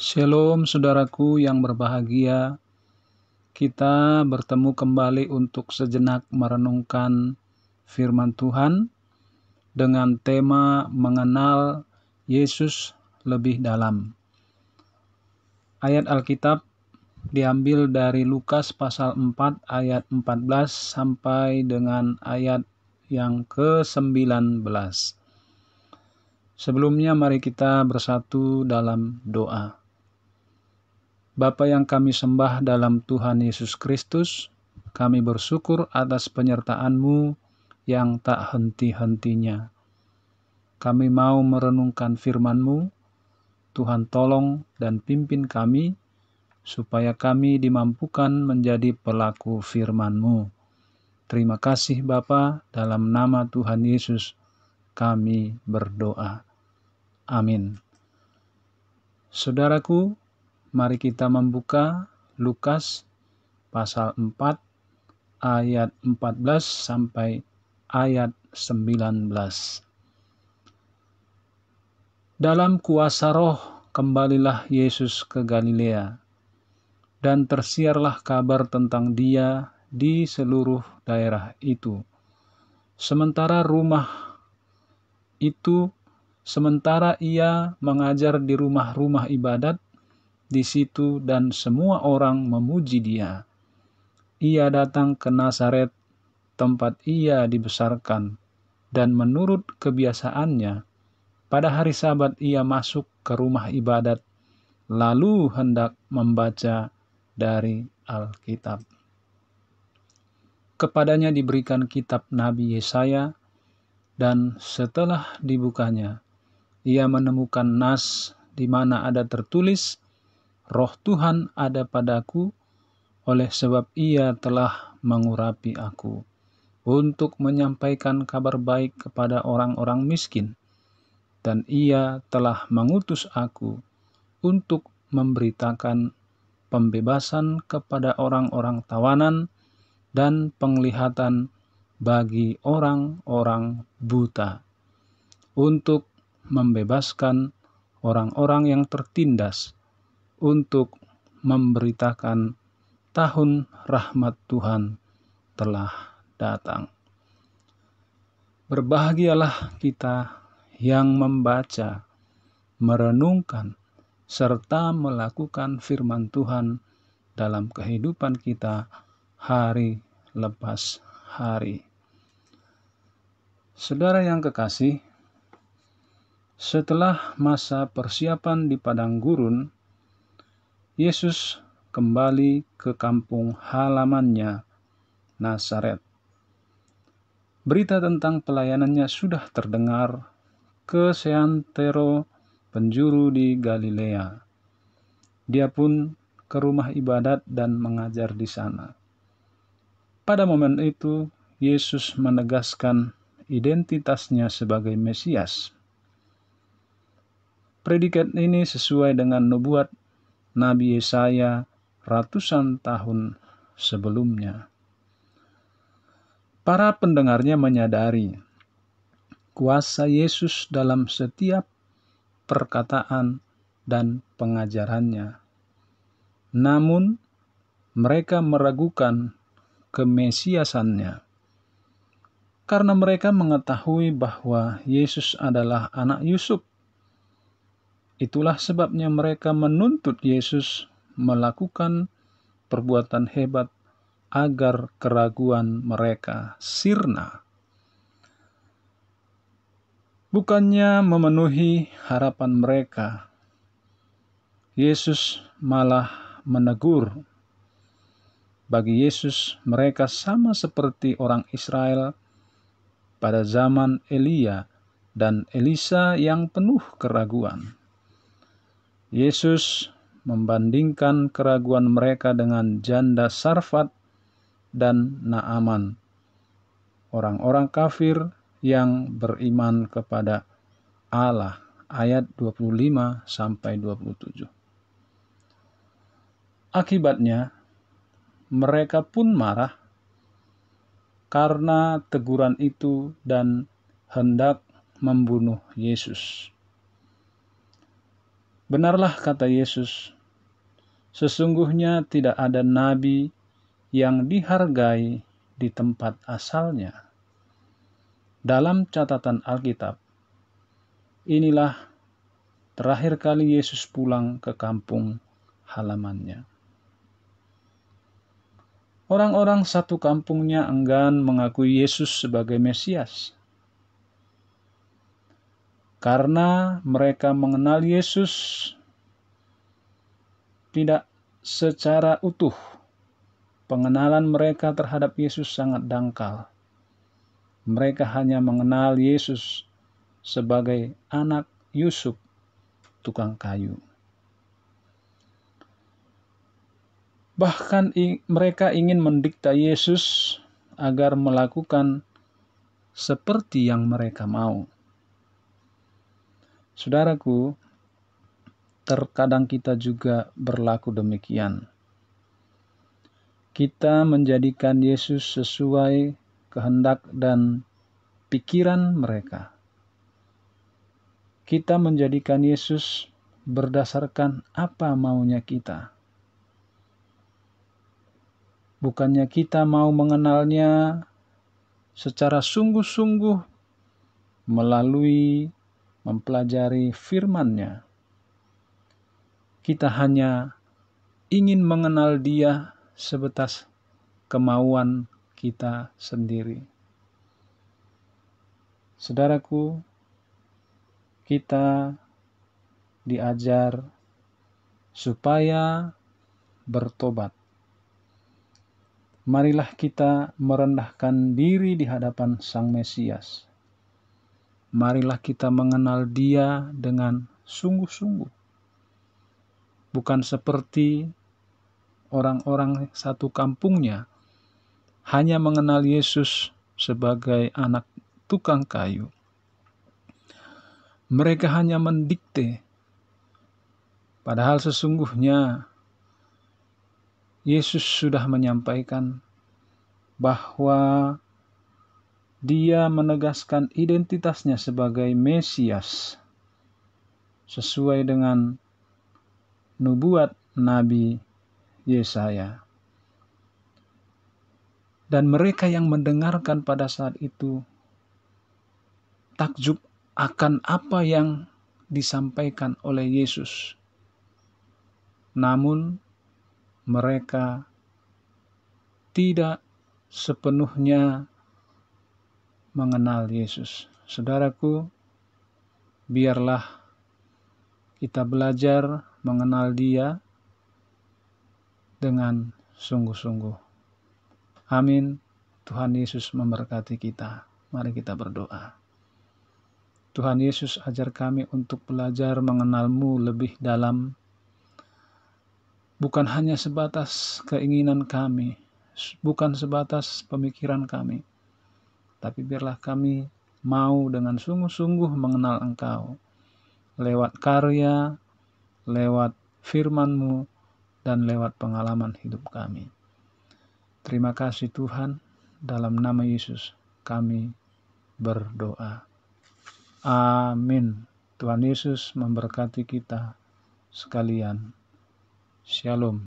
Shalom, saudaraku yang berbahagia. Kita bertemu kembali untuk sejenak merenungkan firman Tuhan dengan tema mengenal Yesus lebih dalam. Ayat Alkitab diambil dari Lukas pasal 4 ayat 14 sampai dengan ayat yang ke-19. Sebelumnya mari kita bersatu dalam doa. Bapa yang kami sembah dalam Tuhan Yesus Kristus, kami bersyukur atas penyertaan-Mu yang tak henti-hentinya. Kami mau merenungkan firman-Mu, Tuhan tolong dan pimpin kami, supaya kami dimampukan menjadi pelaku firman-Mu. Terima kasih Bapa, dalam nama Tuhan Yesus kami berdoa. Amin. Saudaraku, Mari kita membuka Lukas pasal 4 ayat 14 sampai ayat 19. Dalam kuasa roh kembalilah Yesus ke Galilea dan tersiarlah kabar tentang dia di seluruh daerah itu. Sementara rumah itu, sementara ia mengajar di rumah-rumah ibadat, di situ dan semua orang memuji dia. Ia datang ke Nazaret, tempat ia dibesarkan, dan menurut kebiasaannya, pada hari Sabat ia masuk ke rumah ibadat, lalu hendak membaca dari Alkitab. Kepadanya diberikan kitab Nabi Yesaya, dan setelah dibukanya, ia menemukan nas di mana ada tertulis Roh Tuhan ada padaku, oleh sebab ia telah mengurapi aku untuk menyampaikan kabar baik kepada orang-orang miskin, dan ia telah mengutus aku untuk memberitakan pembebasan kepada orang-orang tawanan dan penglihatan bagi orang-orang buta, untuk membebaskan orang-orang yang tertindas untuk memberitakan tahun rahmat Tuhan telah datang. Berbahagialah kita yang membaca, merenungkan, serta melakukan firman Tuhan dalam kehidupan kita hari lepas hari. Saudara yang kekasih, setelah masa persiapan di padang gurun, Yesus kembali ke kampung halamannya, Nazaret. Berita tentang pelayanannya sudah terdengar ke seantero penjuru di Galilea. Dia pun ke rumah ibadat dan mengajar di sana. Pada momen itu, Yesus menegaskan identitasnya sebagai Mesias. Predikat ini sesuai dengan nubuat Nabi Yesaya ratusan tahun sebelumnya. Para pendengarnya menyadari kuasa Yesus dalam setiap perkataan dan pengajarannya. Namun, mereka meragukan kemesiasannya karena mereka mengetahui bahwa Yesus adalah anak Yusuf Itulah sebabnya mereka menuntut Yesus melakukan perbuatan hebat agar keraguan mereka sirna. Bukannya memenuhi harapan mereka, Yesus malah menegur. Bagi Yesus, mereka sama seperti orang Israel pada zaman Elia dan Elisa yang penuh keraguan. Yesus membandingkan keraguan mereka dengan janda Sarfat dan Naaman, orang-orang kafir yang beriman kepada Allah. Ayat 25 sampai 27. Akibatnya, mereka pun marah karena teguran itu dan hendak membunuh Yesus. Benarlah kata Yesus, sesungguhnya tidak ada nabi yang dihargai di tempat asalnya. Dalam catatan Alkitab, inilah terakhir kali Yesus pulang ke kampung halamannya. Orang-orang satu kampungnya enggan mengakui Yesus sebagai Mesias karena mereka mengenal Yesus tidak secara utuh. Pengenalan mereka terhadap Yesus sangat dangkal. Mereka hanya mengenal Yesus sebagai anak Yusuf, tukang kayu. Bahkan mereka ingin mendikta Yesus agar melakukan seperti yang mereka mau. Saudaraku, terkadang kita juga berlaku demikian. Kita menjadikan Yesus sesuai kehendak dan pikiran mereka. Kita menjadikan Yesus berdasarkan apa maunya kita. Bukannya kita mau mengenalnya secara sungguh-sungguh melalui mempelajari firman-Nya. Kita hanya ingin mengenal Dia sebatas kemauan kita sendiri. Saudaraku, kita diajar supaya bertobat. Marilah kita merendahkan diri di hadapan Sang Mesias marilah kita mengenal Dia dengan sungguh-sungguh, bukan seperti orang-orang satu kampungnya hanya mengenal Yesus sebagai anak tukang kayu. Mereka hanya mendikte, padahal sesungguhnya Yesus sudah menyampaikan bahwa dia menegaskan identitasnya sebagai Mesias sesuai dengan nubuat Nabi Yesaya. Dan mereka yang mendengarkan pada saat itu takjub akan apa yang disampaikan oleh Yesus. Namun mereka tidak sepenuhnya mengenal Yesus. Saudaraku, biarlah kita belajar mengenal Dia dengan sungguh-sungguh. Amin. Tuhan Yesus memberkati kita. Mari kita berdoa. Tuhan Yesus ajar kami untuk belajar mengenalmu lebih dalam. Bukan hanya sebatas keinginan kami, bukan sebatas pemikiran kami, tapi biarlah kami mau dengan sungguh-sungguh mengenal Engkau lewat karya, lewat firman-Mu, dan lewat pengalaman hidup kami. Terima kasih Tuhan, dalam nama Yesus kami berdoa. Amin. Tuhan Yesus memberkati kita sekalian. Shalom.